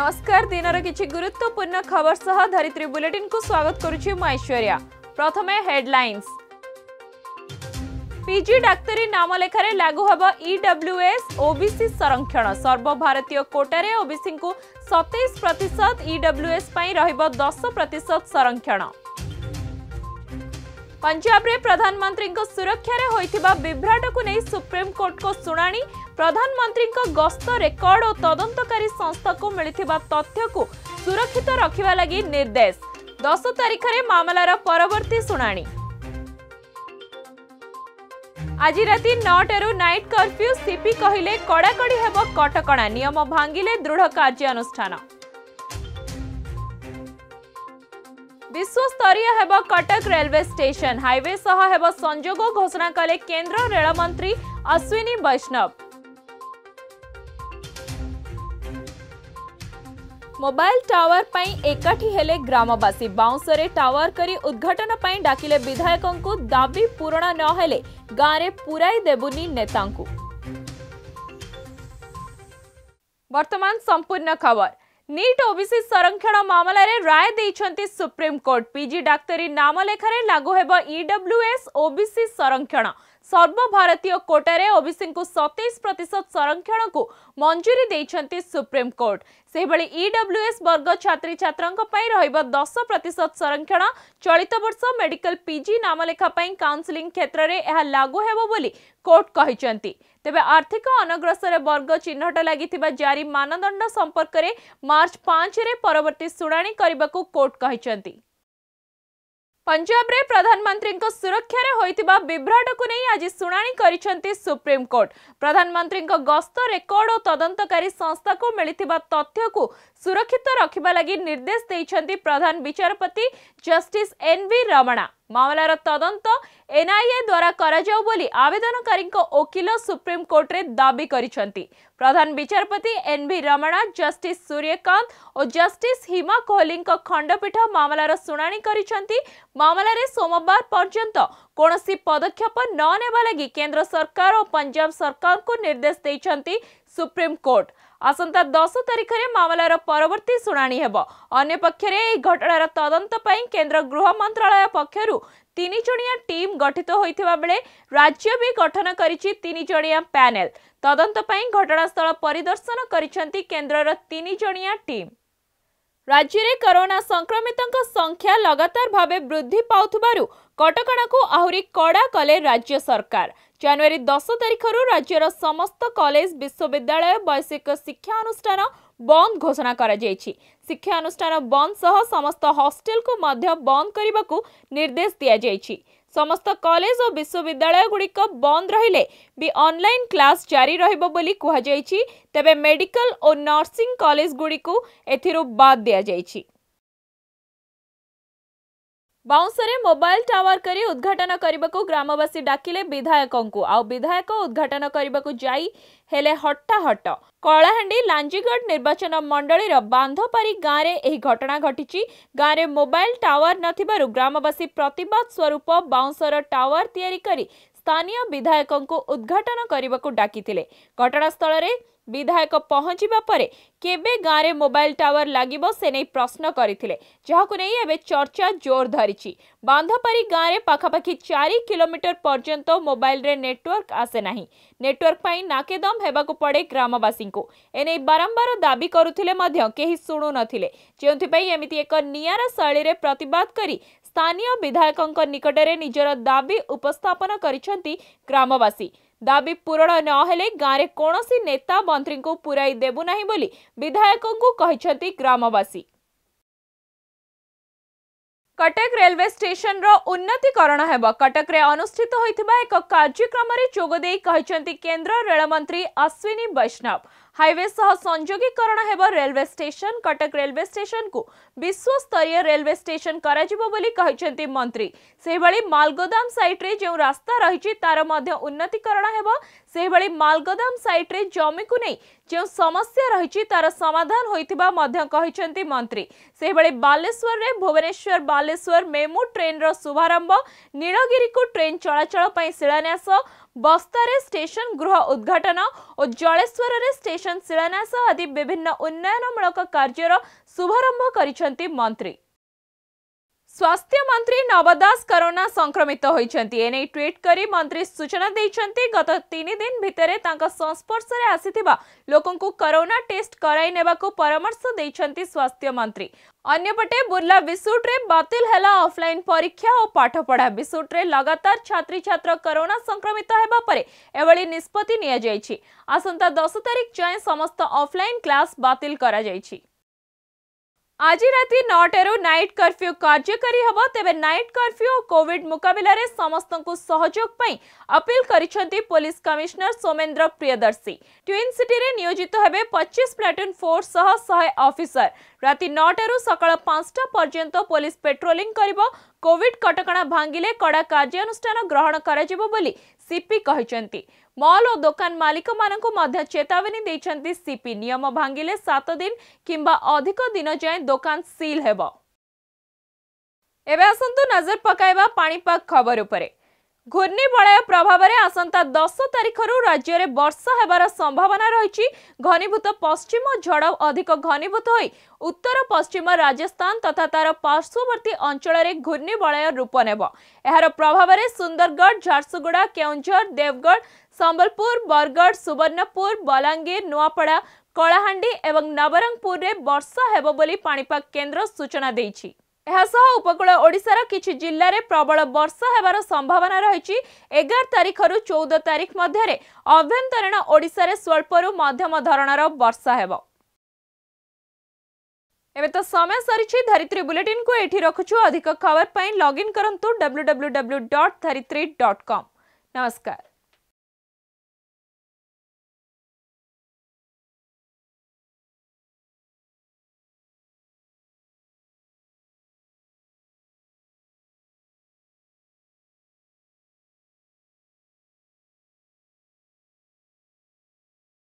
नमस्कार दिनर किछि गुरुत्वपूर्ण खबर सह धरित्री बुलेटिन को स्वागत करूछि म ऐश्वर्या प्रथमे हेडलाइंस पीजी डाक्तरी नामलेखा लागू हबो ईडब्ल्यूएस e ओबीसी संरक्षण सर्वभारतीय कोटा रे ओबीसी को 27% ईडब्ल्यूएस पई रहिबो 10% संरक्षण पंजाब रे प्रधानमंत्री को सुरक्षा रे होइथिबा विभ्राट को नै सुप्रीम कोर्ट को सुनाणी ପ୍ରଧାନମନ୍ତ୍ରୀଙ୍କ ଗସ୍ତ ରେକର୍ଡ ଓ ତଦନ୍ତକାରୀ ସଂସ୍ଥାକୁ ମିଳିଥିବା ତଥ୍ୟକୁ ସୁରକ୍ଷିତ ରଖିବା ଲାଗି ନିର୍ଦ୍ଦେଶ ଦଶ ତାରିଖରେ ମାମଲାର ପରବର୍ତ୍ତୀ ଶୁଣାଣି ଆଜି ରାତି ନଅଟାରୁ ନାଇଟ୍ କର୍ଫ୍ୟୁ ସିପି କହିଲେ କଡ଼ାକଡ଼ି ହେବ କଟକଣା ନିୟମ ଭାଙ୍ଗିଲେ ଦୃଢ଼ କାର୍ଯ୍ୟାନୁଷ୍ଠାନ ବିଶ୍ୱସ୍ତରୀୟ ହେବ କଟକ ରେଲୱେ ଷ୍ଟେସନ ହାଇୱେ ସହ ହେବ ସଂଯୋଗ ଘୋଷଣା କଲେ କେନ୍ଦ୍ର ରେଳମନ୍ତ୍ରୀ ଅଶ୍ୱିନୀ ବୈଷ୍ଣବ ಮೊಬೈಲ್ ಟಾವರ್ ಪೈ ಏಕಾಠಿ ಹೆಲೆ ಗ್ರಾಮವಾಸୀ ବାଉଁଶରେ ଟାୱାର କରି ଉଦ୍ଘାଟନ ପାଇଁ ଡାକିଲେ ବିଧାୟକଙ୍କୁ ଦାବି ପୂରଣ ନ ହେଲେ ଗାଁରେ ପୁରାଇ ଦେବୁନି ନେତାଙ୍କୁ ବର୍ତ୍ତମାନ ସମ୍ପୂର୍ଣ୍ଣ ଖବର ନିଟ୍ ଓବିସି ସଂରକ୍ଷଣ ମାମଲାରେ ରାୟ ଦେଇଛନ୍ତି ସୁପ୍ରିମକୋର୍ଟ ପିଜି ଡାକ୍ତରୀ ନାମଲେଖାରେ ଲାଗୁ ହେବ ଇଡବ୍ଲ୍ୟୁଏସ୍ ଓବିସି ସଂରକ୍ଷଣ सर्वभारतीय कोटा ओबिसी सतैस प्रतिशत संरक्षणको मञ्जुरी सुप्रिमकोर्टी इडब्ल्युएस वर्ग छैन रस प्रतिशत संरक्षण चलित वर्ष मेडिकल पिजि क्षेत्र काउन्सेलिङ क्षेत्रले यहाँ लगुहे बोली कोर्टी तबे आर्थिक अनग्रसर वर्ग चिह्नट लाग मानदण्ड सम्पर्क मर्च पाँचले पवर्ती कोर्ट गर्छ पंजाब पञ्जा प्रधानमन्त्रीको सुरक्षा रे होइतिबा को नै आज सुनानी शुना सुप्रिमकोर्ट प्रधानमन्त्री गस्त रेकर्ड को मिलितिबा तथ्य को सुरक्षित रकि लागि निर्देश प्रधान विचारपति जस्टिस एनभि रमणा ମାମଲାର ତଦନ୍ତ ଏନ୍ଆଇଏ ଦ୍ୱାରା କରାଯାଉ ବୋଲି ଆବେଦନକାରୀଙ୍କ ଓକିଲ ସୁପ୍ରିମକୋର୍ଟରେ ଦାବି କରିଛନ୍ତି ପ୍ରଧାନ ବିଚାରପତି ଏନ୍ଭି ରମଣା ଜଷ୍ଟିସ୍ ସୂର୍ଯ୍ୟକାନ୍ତ ଓ ଜଷ୍ଟିସ୍ ହିମା କୋହଲିଙ୍କ ଖଣ୍ଡପୀଠ ମାମଲାର ଶୁଣାଣି କରିଛନ୍ତି ମାମଲାରେ ସୋମବାର ପର୍ଯ୍ୟନ୍ତ କୌଣସି ପଦକ୍ଷେପ ନ ନେବା ଲାଗି କେନ୍ଦ୍ର ସରକାର ଓ ପଞ୍ଜାବ ସରକାରଙ୍କୁ ନିର୍ଦ୍ଦେଶ ଦେଇଛନ୍ତି ସୁପ୍ରିମକୋର୍ଟ ଆସନ୍ତା ଦଶ ତାରିଖରେ ମାମଲାର ପରବର୍ତ୍ତୀ ଶୁଣାଣି ହେବ ଅନ୍ୟପକ୍ଷରେ ଏହି ଘଟଣାର ତଦନ୍ତ ପାଇଁ କେନ୍ଦ୍ର ଗୃହ ମନ୍ତ୍ରଣାଳୟ ପକ୍ଷରୁ ତିନିଜଣିଆ ଟିମ୍ ଗଠିତ ହୋଇଥିବା ବେଳେ ରାଜ୍ୟ ବି ଗଠନ କରିଛି ତିନିଜଣିଆ ପ୍ୟାନେଲ ତଦନ୍ତ ପାଇଁ ଘଟଣାସ୍ଥଳ ପରିଦର୍ଶନ କରିଛନ୍ତି କେନ୍ଦ୍ରର ତିନିଜଣିଆ ଟିମ୍ ରାଜ୍ୟରେ କରୋନା ସଂକ୍ରମିତଙ୍କ ସଂଖ୍ୟା ଲଗାତାର ଭାବେ ବୃଦ୍ଧି ପାଉଥିବାରୁ କଟକଣାକୁ ଆହୁରି କଡ଼ା କଲେ ରାଜ୍ୟ ସରକାର ଜାନୁଆରୀ ଦଶ ତାରିଖରୁ ରାଜ୍ୟର ସମସ୍ତ କଲେଜ ବିଶ୍ୱବିଦ୍ୟାଳୟ ବୈଷୟିକ ଶିକ୍ଷାନୁଷ୍ଠାନ ବନ୍ଦ ଘୋଷଣା କରାଯାଇଛି ଶିକ୍ଷାନୁଷ୍ଠାନ ବନ୍ଦ ସହ ସମସ୍ତ ହଷ୍ଟେଲକୁ ମଧ୍ୟ ବନ୍ଦ କରିବାକୁ ନିର୍ଦ୍ଦେଶ ଦିଆଯାଇଛି ସମସ୍ତ କଲେଜ ଓ ବିଶ୍ୱବିଦ୍ୟାଳୟଗୁଡ଼ିକ ବନ୍ଦ ରହିଲେ ବି ଅନଲାଇନ୍ କ୍ଲାସ୍ ଜାରି ରହିବ ବୋଲି କୁହାଯାଇଛି ତେବେ ମେଡିକାଲ ଓ ନର୍ସିଂ କଲେଜଗୁଡ଼ିକୁ ଏଥିରୁ ବାଦ୍ ଦିଆଯାଇଛି ବାଉଁଶରେ ମୋବାଇଲ ଟାୱାର କରି ଉଦ୍ଘାଟନ କରିବାକୁ ଗ୍ରାମବାସୀ ଡାକିଲେ ବିଧାୟକଙ୍କୁ ଆଉ ବିଧାୟକ ଉଦ୍ଘାଟନ କରିବାକୁ ଯାଇ ହେଲେ ହଟ୍ଟାହଟ କଳାହାଣ୍ଡି ଲାଞ୍ଜିଗଡ଼ ନିର୍ବାଚନ ମଣ୍ଡଳୀର ବାନ୍ଧପାରୀ ଗାଁରେ ଏହି ଘଟଣା ଘଟିଛି ଗାଁରେ ମୋବାଇଲ ଟାୱାର ନଥିବାରୁ ଗ୍ରାମବାସୀ ପ୍ରତିବାଦ ସ୍ୱରୂପ ବାଉଁଶର ଟାୱାର ତିଆରି କରି ସ୍ଥାନୀୟ ବିଧାୟକଙ୍କୁ ଉଦ୍ଘାଟନ କରିବାକୁ ଡାକିଥିଲେ ଘଟଣାସ୍ଥଳରେ ବିଧାୟକ ପହଞ୍ଚିବା ପରେ କେବେ ଗାଁରେ ମୋବାଇଲ ଟାୱାର ଲାଗିବ ସେ ନେଇ ପ୍ରଶ୍ନ କରିଥିଲେ ଯାହାକୁ ନେଇ ଏବେ ଚର୍ଚ୍ଚା ଜୋର ଧରିଛି ବାନ୍ଧପାରି ଗାଁରେ ପାଖାପାଖି ଚାରି କିଲୋମିଟର ପର୍ଯ୍ୟନ୍ତ ମୋବାଇଲରେ ନେଟୱାର୍କ ଆସେ ନାହିଁ ନେଟୱାର୍କ ପାଇଁ ନାକେଦମ ହେବାକୁ ପଡ଼େ ଗ୍ରାମବାସୀଙ୍କୁ ଏନେଇ ବାରମ୍ବାର ଦାବି କରୁଥିଲେ ମଧ୍ୟ କେହି ଶୁଣୁନଥିଲେ ଯେଉଁଥିପାଇଁ ଏମିତି ଏକ ନିଆରା ଶୈଳୀରେ ପ୍ରତିବାଦ କରି ସ୍ଥାନୀୟ ବିଧାୟକଙ୍କ ନିକଟରେ ନିଜର ଦାବି ଉପସ୍ଥାପନ କରିଛନ୍ତି ଗ୍ରାମବାସୀ ଦାବି ପୂରଣ ନ ହେଲେ ଗାଁରେ କୌଣସି ନେତା ମନ୍ତ୍ରୀଙ୍କୁ ପୂରାଇ ଦେବୁନାହିଁ ବୋଲି ବିଧାୟକଙ୍କୁ କହିଛନ୍ତି ଗ୍ରାମବାସୀ କଟକ ରେଲୱେ ଷ୍ଟେସନର ଉନ୍ନତିକରଣ ହେବ କଟକରେ ଅନୁଷ୍ଠିତ ହୋଇଥିବା ଏକ କାର୍ଯ୍ୟକ୍ରମରେ ଯୋଗଦେଇ କହିଛନ୍ତି କେନ୍ଦ୍ର ରେଳମନ୍ତ୍ରୀ ଅଶ୍ୱିନୀ ବୈଷ୍ଣବ हाइवे सह संयोगीकरण hub railway station Cuttack railway station को विश्वस्तरीय रेलवे स्टेशन କରାଯିବ ବୋଲି କହିଛନ୍ତି ମନ୍ତ୍ରୀ ସେହିଭଳି ମାଲଗୋଦାମ ସାଇଟ୍ରେ ଯେଉଁ ରାସ୍ତା ରହିଛି ତାର ମଧ୍ୟ ଉନ୍ନତିକରଣ ହେବ ସେହିଭଳି ମାଲଗୋଦାମ ସାଇଟ୍ରେ ଜମିକୁ ନେଇ ଯେଉଁ ସମସ୍ୟା ରହିଛି ତାର ସମାଧାନ ହୋଇଥିବା ମଧ୍ୟ କହିଛନ୍ତି ମନ୍ତ୍ରୀ ସେହିଭଳି ବାଲେଶ୍ୱରରେ ଭୁବନେଶ୍ୱର ବାଲେଶ୍ୱର ମେମୁ ଟ୍ରେନ୍ର ଶୁଭାରମ୍ଭ ନୀଳଗିରିକୁ ଟ୍ରେନ୍ ଚଳାଚଳ ପାଇଁ ଶିଳାନ୍ୟାସ ବସ୍ତାରେ ଷ୍ଟେସନ ଗୃହ ଉଦ୍ଘାଟନ ଓ ଜଳେଶ୍ୱରରେ ଷ୍ଟେସନ ଶିଳାନ୍ୟାସ ଆଦି ବିଭିନ୍ନ ଉନ୍ନୟନମୂଳକ କାର୍ଯ୍ୟର ଶୁଭାରମ୍ଭ କରିଛନ୍ତି ମନ୍ତ୍ରୀ ସ୍ୱାସ୍ଥ୍ୟ ମନ୍ତ୍ରୀ ନବ ଦାସ କରୋନା ସଂକ୍ରମିତ ହୋଇଛନ୍ତି ଏନେଇ ଟ୍ୱିଟ୍ କରି ମନ୍ତ୍ରୀ ସୂଚନା ଦେଇଛନ୍ତି ଗତ ତିନି ଦିନ ଭିତରେ ତାଙ୍କ ସଂସ୍ପର୍ଶରେ ଆସିଥିବା ଲୋକଙ୍କୁ କରୋନା ଟେଷ୍ଟ କରାଇ ନେବାକୁ ପରାମର୍ଶ ଦେଇଛନ୍ତି ସ୍ୱାସ୍ଥ୍ୟ ମନ୍ତ୍ରୀ ଅନ୍ୟପଟେ ବୁର୍ଲା ବିସୁଟ୍ରେ ବାତିଲ ହେଲା ଅଫ୍ଲାଇନ୍ ପରୀକ୍ଷା ଓ ପାଠପଢ଼ା ବିସୁଟ୍ରେ ଲଗାତାର ଛାତ୍ରୀଛାତ୍ର କରୋନା ସଂକ୍ରମିତ ହେବା ପରେ ଏଭଳି ନିଷ୍ପତ୍ତି ନିଆଯାଇଛି ଆସନ୍ତା ଦଶ ତାରିଖ ଯାଏଁ ସମସ୍ତ ଅଫ୍ଲାଇନ୍ କ୍ଲାସ୍ ବାତିଲ କରାଯାଇଛି આજે રાત્રે નଅટાରୁ ନାଇଟ୍ କର୍ଫ୍ୟୁ କାର୍ଯ୍ୟକାରୀ ହେବ ତେବେ ନାଇଟ୍ କର୍ଫ୍ୟୁ ଓ କୋଭିଡ୍ ମୁକାବିଲାରେ ସମସ୍ତଙ୍କୁ ସହଯୋଗ ପାଇଁ ଅପିଲ କରିଛନ୍ତି police commissioner Soumendra Priyadarshi twin ସିଟିରେ ନିୟୋଜିତ ହେବେ ପଚିଶ ପ୍ଲାଟୁନ୍ ଫୋର୍ସ ସହ ଶହେ ଅଫିସର ରାତି ନଅଟାରୁ ସକାଳ ପାଞ୍ଚଟା ପର୍ଯ୍ୟନ୍ତ ପୋଲିସ ପେଟ୍ରୋଲିଂ କରିବ କୋଭିଡ୍ କଟକଣା ଭାଙ୍ଗିଲେ କଡ଼ା କାର୍ଯ୍ୟାନୁଷ୍ଠାନ ଗ୍ରହଣ କରାଯିବ ବୋଲି ସିପି କହିଛନ୍ତି ମଲ୍ ଓ ଦୋକାନ ମାଲିକମାନଙ୍କୁ ମଧ୍ୟ ଚେତାବନୀ ଦେଇଛନ୍ତି ସିପି ନିୟମ ଭାଙ୍ଗିଲେ ସାତ ଦିନ କିମ୍ବା ଅଧିକ ଦିନ ଯାଏଁ ଦୋକାନ ସିଲ୍ ହେବ ଏବେ ଆସନ୍ତୁ ନଜର ପକାଇବା ପାଣିପାଗ ଖବର ଉପରେ ଘୂର୍ଣ୍ଣିବଳୟ ପ୍ରଭାବରେ ଆସନ୍ତା ଦଶ ତାରିଖରୁ ରାଜ୍ୟରେ ବର୍ଷା ହେବାର ସମ୍ଭାବନା ରହିଛି ଘନୀଭୂତ ପଶ୍ଚିମ ଝଡ଼ ଅଧିକ ଘନୀଭୂତ ହୋଇ ଉତ୍ତର ପଶ୍ଚିମ ରାଜସ୍ଥାନ ତଥା ତାର ପାର୍ଶ୍ୱବର୍ତ୍ତୀ ଅଞ୍ଚଳରେ ଘୂର୍ଣ୍ଣିବଳୟ ରୂପ ନେବ ଏହାର ପ୍ରଭାବରେ ସୁନ୍ଦରଗଡ଼ ଝାରସୁଗୁଡ଼ା କେଉଁଝର ଦେବଗଡ଼ ସମ୍ବଲପୁର ବରଗଡ଼ ସୁବର୍ଣ୍ଣପୁର ବଲାଙ୍ଗୀର ନୂଆପଡ଼ା କଳାହାଣ୍ଡି ଏବଂ ନବରଙ୍ଗପୁରରେ ବର୍ଷା ହେବ ବୋଲି ପାଣିପାଗ କେନ୍ଦ୍ର ସୂଚନା ଦେଇଛି ଏହାସହ ଉପକୂଳ ଓଡ଼ିଶାର କିଛି ଜିଲ୍ଲାରେ ପ୍ରବଳ ବର୍ଷା ହେବାର ସମ୍ଭାବନା ରହିଛି ଏଗାର ତାରିଖରୁ ଚଉଦ ତାରିଖ ମଧ୍ୟରେ ଆଭ୍ୟନ୍ତରୀଣ ଓଡ଼ିଶାରେ ସ୍ୱଳ୍ପରୁ ମଧ୍ୟମ ଧରଣର ବର୍ଷା ହେବ ଏବେ ତ ସମୟ ସରିଛି ଧରିତ୍ରୀ ବୁଲେଟିନ୍କୁ ଏଠି ରଖୁଛୁ ଅଧିକ ଖବର ପାଇଁ ଲଗ୍ଇନ୍ କରନ୍ତୁ W W W dot Dharitri dot com ନମସ୍କାର